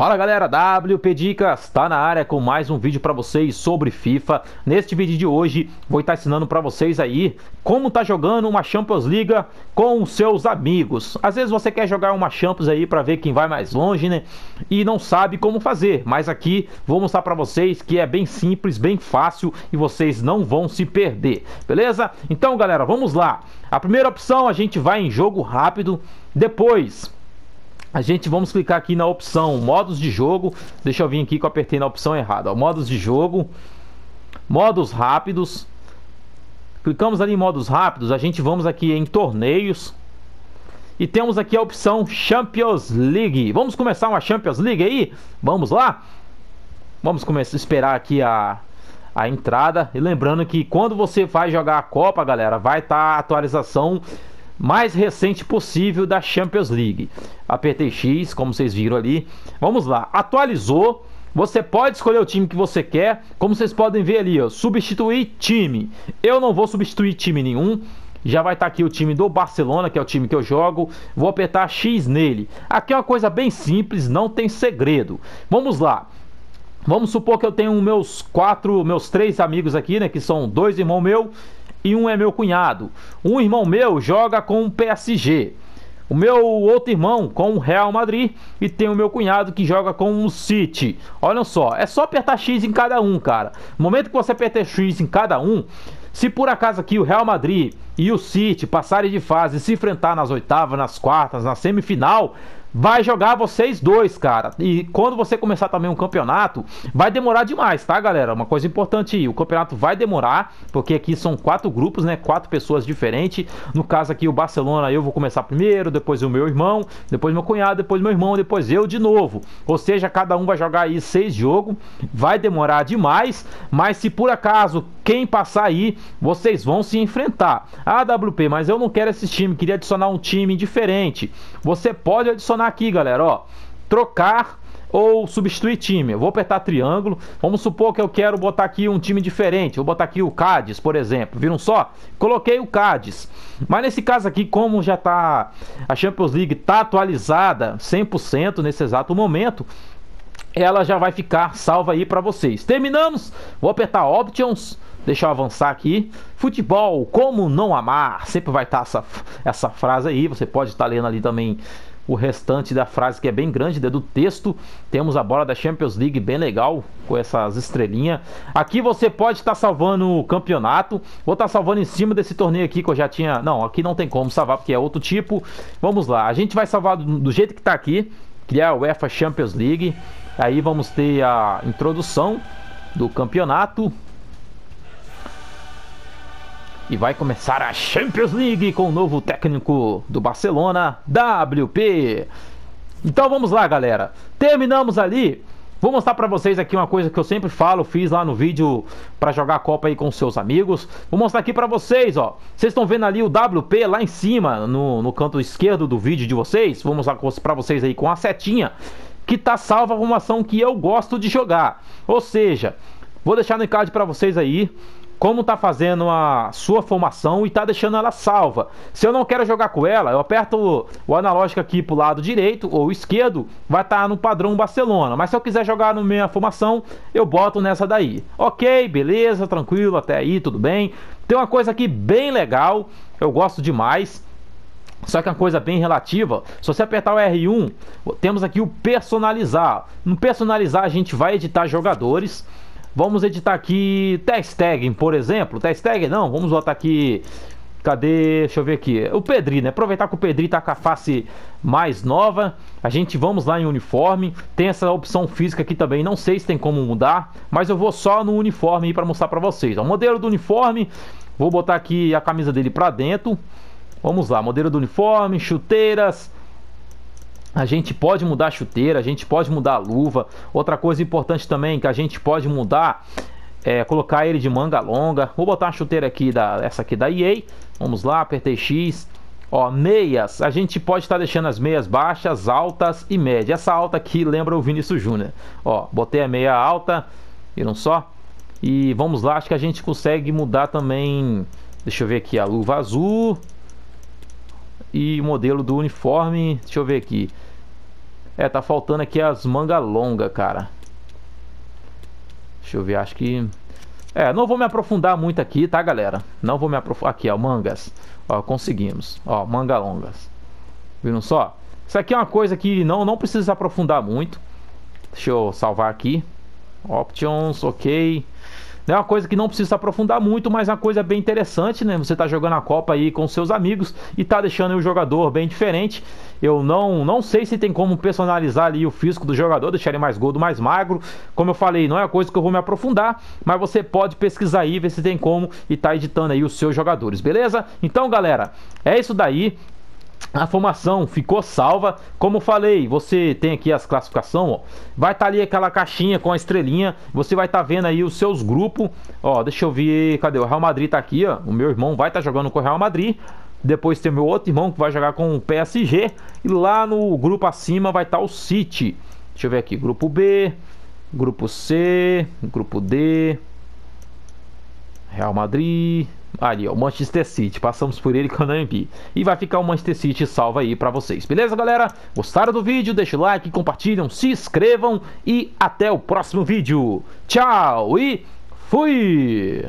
Fala galera, WP Dicas está na área com mais um vídeo para vocês sobre FIFA. Neste vídeo de hoje vou estar ensinando para vocês aí como tá jogando uma Champions League com os seus amigos. Às vezes você quer jogar uma Champions aí para ver quem vai mais longe, né? E não sabe como fazer, mas aqui vou mostrar para vocês que é bem simples, bem fácil e vocês não vão se perder, beleza? Então galera, vamos lá. A primeira opção a gente vai em jogo rápido, depois a gente vamos clicar aqui na opção modos de jogo. Deixa eu vir aqui que eu apertei na opção errada. Ó, modos de jogo, modos rápidos. Clicamos ali em modos rápidos, a gente vamos aqui em torneios. E temos aqui a opção Champions League. Vamos começar uma Champions League aí? Vamos lá? Vamos começar esperar aqui a a entrada. E lembrando que quando você vai jogar a Copa, galera, vai estar tá a atualização mais recente possível da Champions League. Apertei X, como vocês viram ali, vamos lá, atualizou. Você pode escolher o time que você quer, como vocês podem ver ali, ó, substituir time. Eu não vou substituir time nenhum. Já vai estar tá aqui o time do Barcelona, que é o time que eu jogo. Vou apertar X nele. Aqui é uma coisa bem simples, não tem segredo. Vamos lá. Vamos supor que eu tenho meus quatro, meus três amigos aqui, né? Que são dois irmãos meus e um é meu cunhado. Um irmão meu joga com o PSG. O meu outro irmão com o Real Madrid e tem o meu cunhado que joga com o City. Olha só, é só apertar X em cada um, cara. No momento que você aperta X em cada um, se por acaso aqui o Real Madrid e o City passarem de fase e se enfrentar nas oitavas, nas quartas, na semifinal, vai jogar vocês dois, cara. E quando você começar também um campeonato, vai demorar demais, tá, galera? Uma coisa importante aí, o campeonato vai demorar, porque aqui são quatro grupos, né? Quatro pessoas diferentes. No caso aqui, o Barcelona, eu vou começar primeiro, depois o meu irmão, depois meu cunhado, depois meu irmão, depois eu de novo. Ou seja, cada um vai jogar aí seis jogos, vai demorar demais, mas se por acaso quem passar aí vocês vão se enfrentar. Ah, WP, mas eu não quero esse time, queria adicionar um time diferente. Você pode adicionar aqui, galera, ó. Trocar ou substituir time. Eu vou apertar triângulo. Vamos supor que eu quero botar aqui um time diferente. Vou botar aqui o Cadiz por exemplo. Viram só? Coloquei o Cadiz Mas nesse caso aqui, como já tá a Champions League tá atualizada 100% nesse exato momento, ela já vai ficar salva aí para vocês. Terminamos. Vou apertar options Deixa eu avançar aqui. Futebol, como não amar? Sempre vai estar tá essa, essa frase aí. Você pode estar tá lendo ali também o restante da frase que é bem grande né, do texto. Temos a bola da Champions League bem legal com essas estrelinhas. Aqui você pode estar tá salvando o campeonato. Vou estar salvando em cima desse torneio aqui que eu já tinha. Não, aqui não tem como salvar porque é outro tipo. Vamos lá, a gente vai salvar do jeito que está aqui. Criar é a UEFA Champions League. Aí vamos ter a introdução do campeonato. E vai começar a Champions League com o novo técnico do Barcelona, WP. Então vamos lá, galera. Terminamos ali. Vou mostrar para vocês aqui uma coisa que eu sempre falo, fiz lá no vídeo para jogar a Copa aí com seus amigos. Vou mostrar aqui para vocês, ó. Vocês estão vendo ali o WP lá em cima, no, no canto esquerdo do vídeo de vocês. Vou mostrar para vocês aí com a setinha que tá salva uma ação que eu gosto de jogar. Ou seja, vou deixar no card para vocês aí como está fazendo a sua formação e está deixando ela salva. Se eu não quero jogar com ela, eu aperto o, analógico aqui para o lado direito ou esquerdo, vai estar tá no padrão Barcelona. Mas se eu quiser jogar na minha formação, eu boto nessa daí. Ok, beleza, tranquilo, até aí, tudo bem. Tem uma coisa aqui bem legal, eu gosto demais. Só que é uma coisa bem relativa. Se você apertar o R1, temos aqui o personalizar. No personalizar a gente vai editar jogadores. Vamos editar aqui test tag, por exemplo. Test tag não, vamos botar aqui... Cadê? Deixa eu ver aqui. O Pedri, né? Aproveitar que o Pedri tá com a face mais nova. A gente vamos lá em uniforme. Tem essa opção física aqui também. Não sei se tem como mudar, mas eu vou só no uniforme aí para mostrar para vocês. O modelo do uniforme, vou botar aqui a camisa dele para dentro. Vamos lá, modelo do uniforme, chuteiras, a gente pode mudar a chuteira, a gente pode mudar a luva. Outra coisa importante também que a gente pode mudar é colocar ele de manga longa. Vou botar a chuteira aqui da essa aqui da EA. Vamos lá, apertei X. Ó, meias, a gente pode estar tá deixando as meias baixas, altas e médias. Essa alta aqui lembra o Vinícius Júnior. Ó, botei a meia alta, viram só? E vamos lá, acho que a gente consegue mudar também. Deixa eu ver aqui a luva azul e o modelo do uniforme. Deixa eu ver aqui. É, tá faltando aqui as mangas longa, cara. Deixa eu ver, acho que... É, não vou me aprofundar muito aqui, tá, galera? Não vou me aprofundar... Aqui, ó, mangas. Ó, conseguimos. Ó, manga longas. Viram só? Isso aqui é uma coisa que não, não precisa aprofundar muito. Deixa eu salvar aqui. Options, ok. É uma coisa que não precisa aprofundar muito, mas é uma coisa bem interessante, né? Você tá jogando a Copa aí com seus amigos e tá deixando o jogador bem diferente. Eu não, não sei se tem como personalizar ali o físico do jogador, deixar ele mais gordo, mais magro. Como eu falei, não é uma coisa que eu vou me aprofundar, mas você pode pesquisar aí, ver se tem como e tá editando aí os seus jogadores, beleza? Então, galera, é isso daí. A formação ficou salva. Como falei, você tem aqui as classificações, ó. Vai estar tá ali aquela caixinha com a estrelinha. Você vai estar tá vendo aí os seus grupos. Ó, deixa eu ver. Cadê? O Real Madrid tá aqui, ó. O meu irmão vai estar tá jogando com o Real Madrid. Depois tem meu outro irmão que vai jogar com o PSG. E lá no grupo acima vai estar tá o City. Deixa eu ver aqui. Grupo B, grupo C, grupo D. Real Madrid, ali, ó, o Manchester City. Passamos por ele com a Nambi. E vai ficar o Manchester City salvo aí pra vocês. Beleza, galera? Gostaram do vídeo? Deixa o like, compartilham, se inscrevam e até o próximo vídeo. Tchau e fui!